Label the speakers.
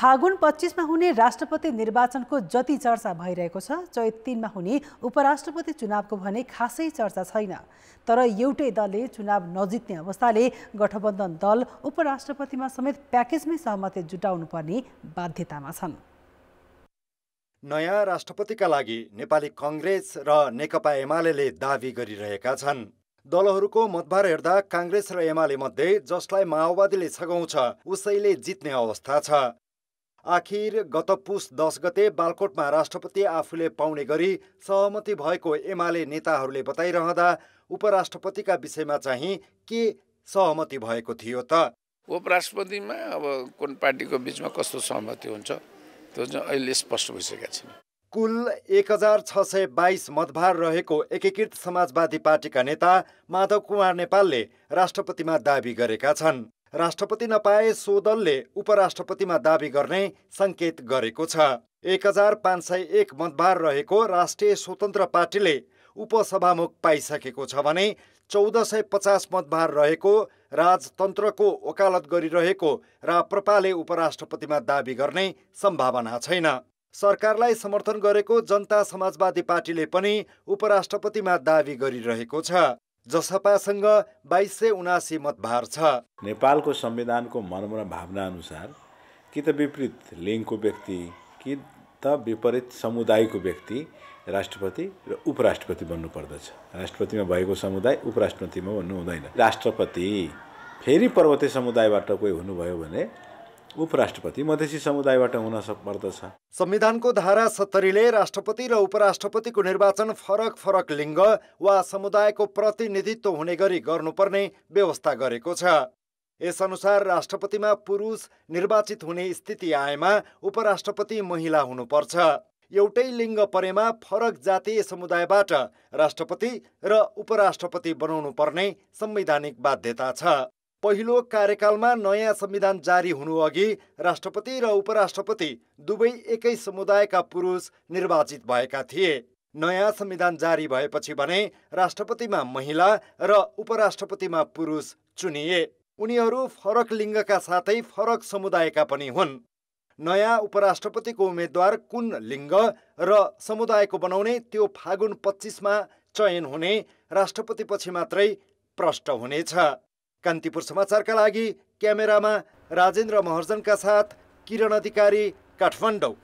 Speaker 1: फागुन पच्चिसमा हुने राष्ट्रपति निर्वाचनको जति चर्चा भइरहेको छ चैत तिनमा हुने उपराष्ट्रपति चुनावको भने खासै चर्चा छैन तर एउटै दलले चुनाव नजित्ने अवस्थाले गठबन्धन दल उपराष्ट्रपतिमा समेत प्याकेजमै सहमति जुटाउनुपर्ने बाध्यतामा छन् नयाँ राष्ट्रपतिका लागि नेपाली कङ्ग्रेस र नेकपा एमाले दावी गरिरहेका छन् दलहरूको मतभार हेर्दा काङ्ग्रेस र एमाले मध्ये जसलाई माओवादीले छगाउँछ उसैले जित्ने अवस्था छ आखिर गत पुस दस गते बालकोटमा राष्ट्रपति आफूले पाउने गरी सहमति भएको एमाले नेताहरूले बताइरहँदा उपराष्ट्रपतिका विषयमा चाहिँ के सहमति भएको थियो त उपराष्ट्रपतिमा अब कुन पार्टीको बिचमा कस्तो सहमति हुन्छ त्यो चाहिँ अहिले स्पष्ट भइसकेका छन् कुल एक हजार छ सय बाइस मतभार रहेको एकीकृत समाजवादी पार्टीका नेता माधव कुमार नेपालले राष्ट्रपतिमा दावी गरेका छन् राष्ट्रपति नपाए सो दलले उपराष्ट्रपतिमा दावी गर्ने सङ्केत गरेको छ एक हजार पाँच सय एक मतभार रहेको राष्ट्रिय स्वतन्त्र पार्टीले उपसभामुख पाइसकेको छ भने चौध सय पचास मतभार रहेको राजतन्त्रको वकालत गरिरहेको राप्रपाले उपराष्ट्रपतिमा दावी गर्ने सम्भावना छैन सरकारलाई समर्थन गरेको जनता समाजवादी पार्टीले पनि उपराष्ट्रपतिमा दावी गरिरहेको छ जसपासँग बाइस सय
Speaker 2: उनासी मतभार छ नेपालको संविधानको मर्म र भावना अनुसार कि त विपरीत लिङ्गको व्यक्ति कि त विपरीत समुदायको व्यक्ति राष्ट्रपति र उपराष्ट्रपति बन्नुपर्दछ राष्ट्रपतिमा भएको समुदाय उपराष्ट्रपतिमा भन्नु हुँदैन राष्ट्रपति फेरि पर्वतीय समुदायबाट कोही हुनुभयो भने उपराष्ट्रपति मधेसी समुदायबाट हुन पर्दछ
Speaker 1: संविधानको धारा सत्तरीले राष्ट्रपति र उपराष्ट्रपतिको निर्वाचन फरक फरक लिङ्ग वा समुदायको प्रतिनिधित्व हुने गरी गर्नुपर्ने व्यवस्था गरेको छ यसअनुसार राष्ट्रपतिमा पुरुष निर्वाचित हुने स्थिति आएमा उपराष्ट्रपति महिला हुनुपर्छ एउटै लिङ्ग परेमा फरक जातीय समुदायबाट राष्ट्रपति र उपराष्ट्रपति बनाउनु पर्ने संवैधानिक बाध्यता छ पहिलो कार्यकालमा नयाँ संविधान जारी हुनु अघि राष्ट्रपति र उपराष्ट्रपति दुवै एकै समुदायका पुरुष निर्वाचित भएका थिए नयाँ संविधान जारी भएपछि भने राष्ट्रपतिमा महिला र उपराष्ट्रपतिमा पुरुष चुनिए उनीहरू फरक लिङ्गका साथै फरक समुदायका पनि हुन् नयाँ उपराष्ट्रपतिको उम्मेद्वार कुन लिङ्ग र समुदायको बनाउने त्यो फागुन पच्चिसमा चयन हुने राष्ट्रपतिपछि मात्रै प्रष्ट हुनेछ कान्तिपुर समाचारका लागि क्यामेरामा राजेन्द्र महर्जनका साथ किरण
Speaker 2: अधिकारी काठमाडौँ